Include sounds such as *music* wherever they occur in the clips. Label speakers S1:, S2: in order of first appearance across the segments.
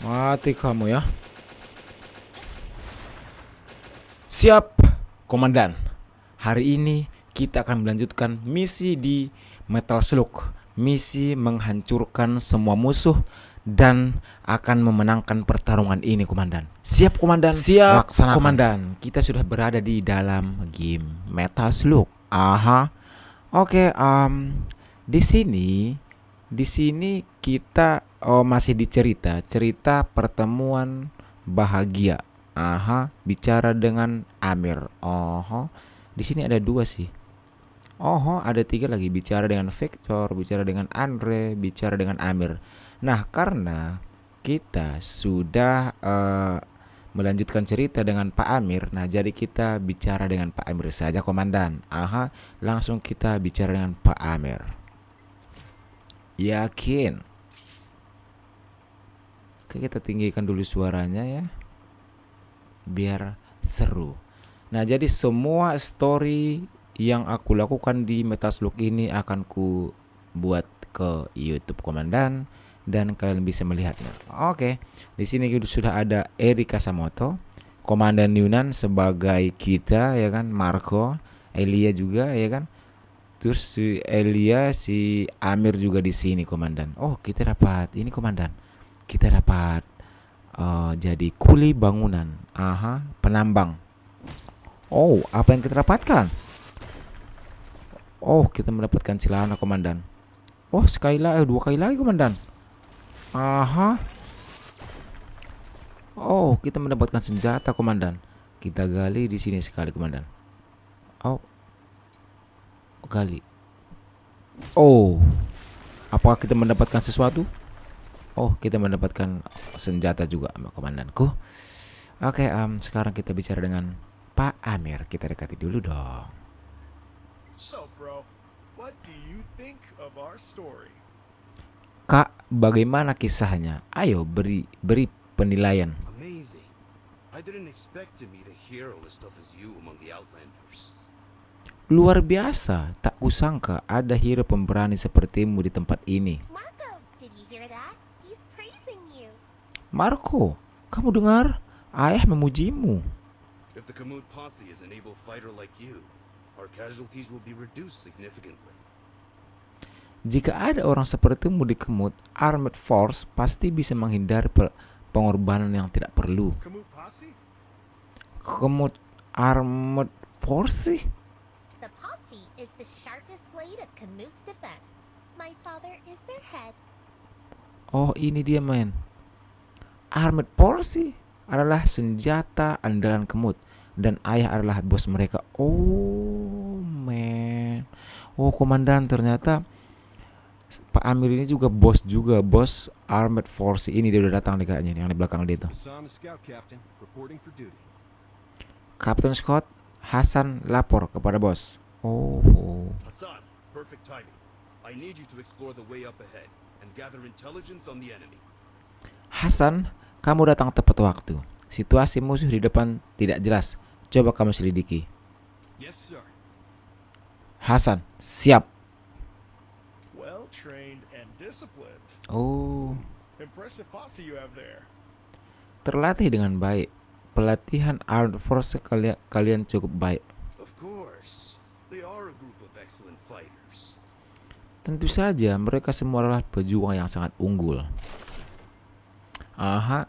S1: Mati kamu ya. Siap, komandan. Hari ini kita akan melanjutkan misi di Metal Slug. Misi menghancurkan semua musuh dan akan memenangkan pertarungan ini, komandan. Siap, komandan. Siap, Laksanakan. komandan. Kita sudah berada di dalam game Metal Slug. Aha. Oke, okay, um di sini di sini kita oh, masih dicerita cerita pertemuan bahagia. Aha, bicara dengan Amir. Oh, di sini ada dua sih. Oh, ada tiga lagi bicara dengan Victor, bicara dengan Andre, bicara dengan Amir. Nah, karena kita sudah uh, melanjutkan cerita dengan Pak Amir. Nah, jadi kita bicara dengan Pak Amir saja, Komandan. Aha, langsung kita bicara dengan Pak Amir. Yakin Oke, kita tinggikan dulu suaranya ya. Biar seru. Nah, jadi semua story yang aku lakukan di Metaslook ini akan ku buat ke YouTube Komandan dan kalian bisa melihatnya. Oke, di sini sudah ada Erika Samoto, Komandan Yunan sebagai kita ya kan, Marco, Elia juga ya kan. Terus si Elia, si Amir juga di sini komandan. Oh, kita dapat ini komandan kita dapat uh, jadi kuli bangunan. Aha, penambang. Oh, apa yang kita dapatkan? Oh, kita mendapatkan silana komandan. Oh, sekali lagi, eh, dua kali lagi komandan. Aha. Oh, kita mendapatkan senjata komandan. Kita gali di sini sekali komandan. Oh. Gali. Oh. Apakah kita mendapatkan sesuatu? Oh, kita mendapatkan senjata juga sama komandanku. Oke, um, sekarang kita bicara dengan Pak Amir. Kita dekati dulu dong. So, bro, what do you think of our story? Kak, bagaimana kisahnya? Ayo beri beri penilaian. Luar biasa, tak kusangka ada hero pemberani sepertimu di tempat ini. Marco, kamu dengar? Ayah memujimu. Jika ada orang sepertimu di Kemut, Armored Force pasti bisa menghindari pengorbanan yang tidak perlu. Kemut Armored Force? Oh, ini dia, men. Armored Policy adalah senjata andalan kemut dan ayah adalah bos mereka. Oh man, oh komandan ternyata Pak Amir ini juga bos juga bos Armored Force ini dia udah datang nih kayaknya yang di belakang dia itu. Captain Scott Hasan lapor kepada bos. Oh. oh. Hasan, perfect timing. I need you to explore the way up ahead and gather intelligence on the enemy. Hasan, kamu datang tepat waktu. Situasi musuh di depan tidak jelas. Coba kamu selidiki. Yes, sir. Hasan, siap. Well
S2: trained and disciplined.
S1: Oh. Impressive posse you have there. Terlatih dengan baik. Pelatihan Armed Force kalian, kalian cukup baik. Of course. They are a group of excellent fighters. Tentu saja mereka semua adalah pejuang yang sangat unggul. Aha.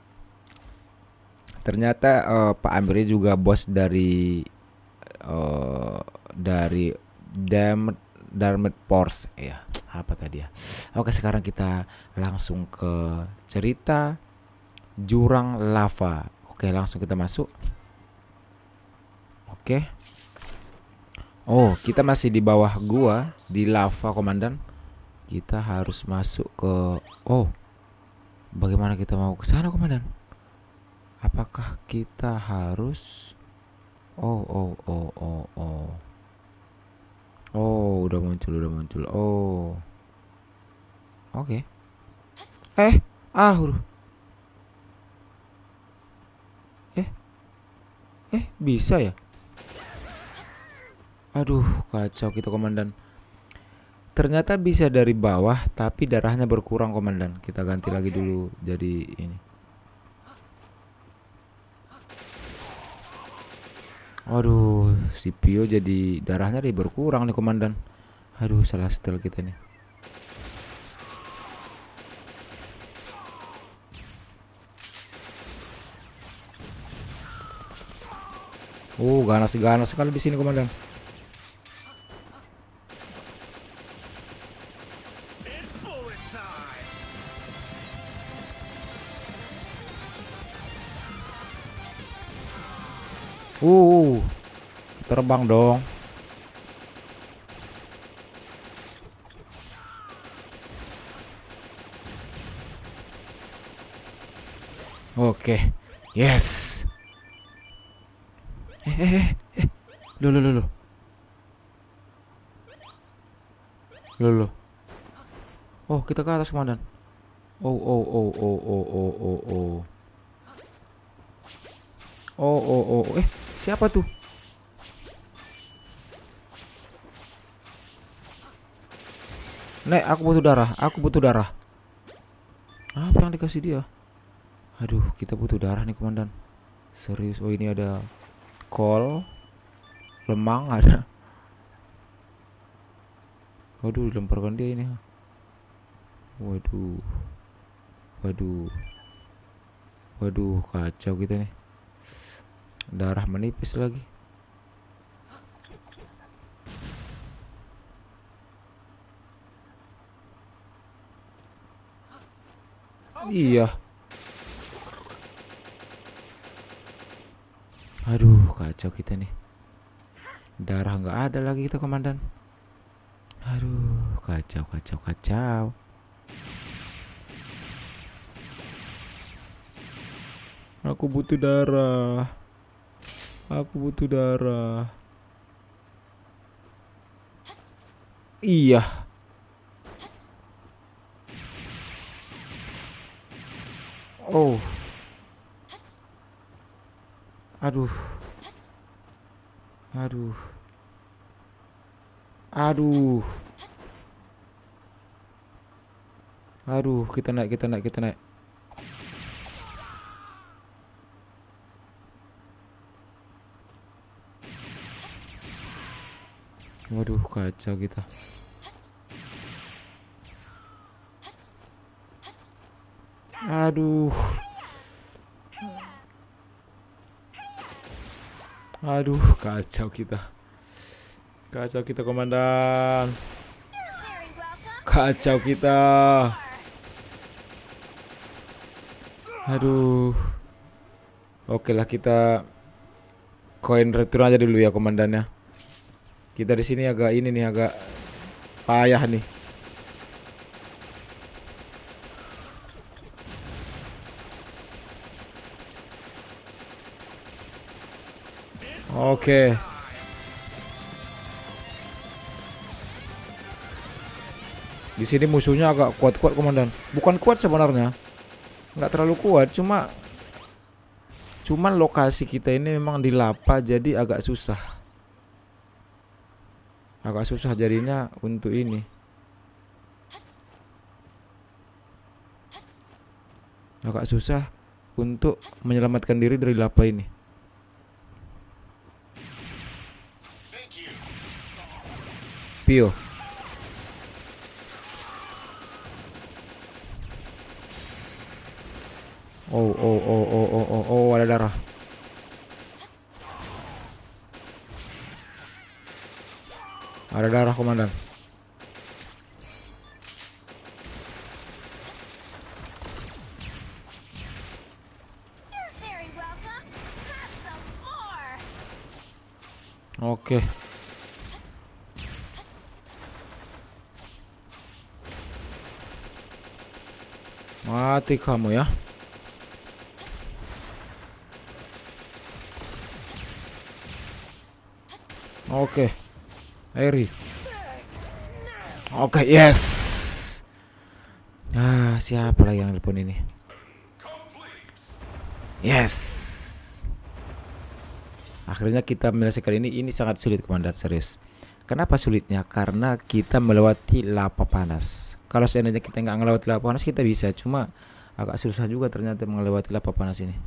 S1: Ternyata uh, Pak Amir juga bos dari uh, dari Damet Damet Pors ya. Apa tadi ya? Oke, sekarang kita langsung ke cerita jurang lava. Oke, langsung kita masuk. Oke. Oh, kita masih di bawah gua di lava, komandan. Kita harus masuk ke Oh, bagaimana kita mau ke sana komandan apakah kita harus oh oh oh oh oh oh udah muncul udah muncul oh oke okay. eh ah huruf eh eh bisa ya aduh kacau kita komandan ternyata bisa dari bawah tapi darahnya berkurang komandan kita ganti okay. lagi dulu jadi ini Waduh, si Pio jadi darahnya nih berkurang nih komandan. Aduh, salah setel kita nih. Oh, ganas ganas sekali di sini komandan. time! Uh, terbang dong. Oke, okay. yes. Eh, eh, eh, lo, eh. lo, lo, lo, lo, lo. Oh, kita ke atas komandan. Oh, oh, oh, oh, oh, oh, oh, oh, oh. Oh, oh, oh, eh, siapa tuh? Nek, aku butuh darah, aku butuh darah. Apa yang dikasih dia? Aduh, kita butuh darah nih komandan. Serius, oh ini ada kol, lemang *laughs* ada. Waduh, dilemparkan dia ini waduh waduh waduh kacau kita nih darah menipis lagi iya aduh kacau kita nih darah nggak ada lagi kita komandan aduh kacau kacau kacau Aku butuh darah. Aku butuh darah. Iya. Oh. Aduh. Aduh. Aduh. Aduh, kita naik, kita naik, kita naik. waduh kacau kita aduh aduh kacau kita kacau kita komandan kacau kita aduh oke lah kita koin return aja dulu ya komandannya kita di sini agak ini nih agak payah nih. Oke. Di sini musuhnya agak kuat-kuat komandan. Bukan kuat sebenarnya. Nggak terlalu kuat, cuma cuman lokasi kita ini memang di lapa jadi agak susah agak susah jadinya untuk ini agak susah untuk menyelamatkan diri dari lapa ini Pio Oh oh oh oh oh oh, oh ada darah Ada darah komandan. Oke. Mati kamu ya. Oke. Okay. Airi. Oke, okay, yes. Nah, siapa lagi yang telepon ini? Yes. Akhirnya kita menyelesaikan ini. Ini sangat sulit, Komandan. Serius. Kenapa sulitnya? Karena kita melewati lapa panas. Kalau seandainya kita nggak melewati lapa panas, kita bisa. Cuma agak susah juga ternyata melewati lapa panas ini.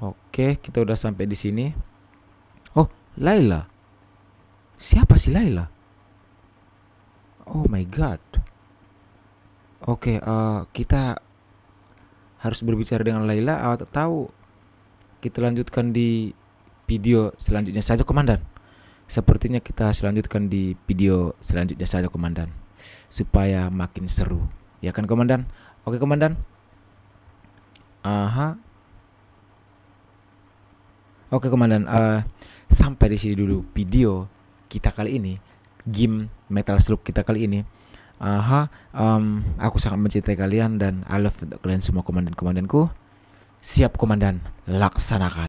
S1: Oke, kita udah sampai di sini. Oh, Laila. Siapa si Laila? Oh my god. Oke, okay, uh, eh, kita harus berbicara dengan Laila atau kita lanjutkan di video selanjutnya saja komandan. Sepertinya kita selanjutkan di video selanjutnya saja komandan supaya makin seru. Ya kan komandan? Oke komandan. Aha. Oke komandan, uh, sampai di sini dulu video kita kali ini, game Metal Slug kita kali ini. Aha, um, aku sangat mencintai kalian dan I love untuk kalian semua komandan-komandanku. Siap komandan, laksanakan.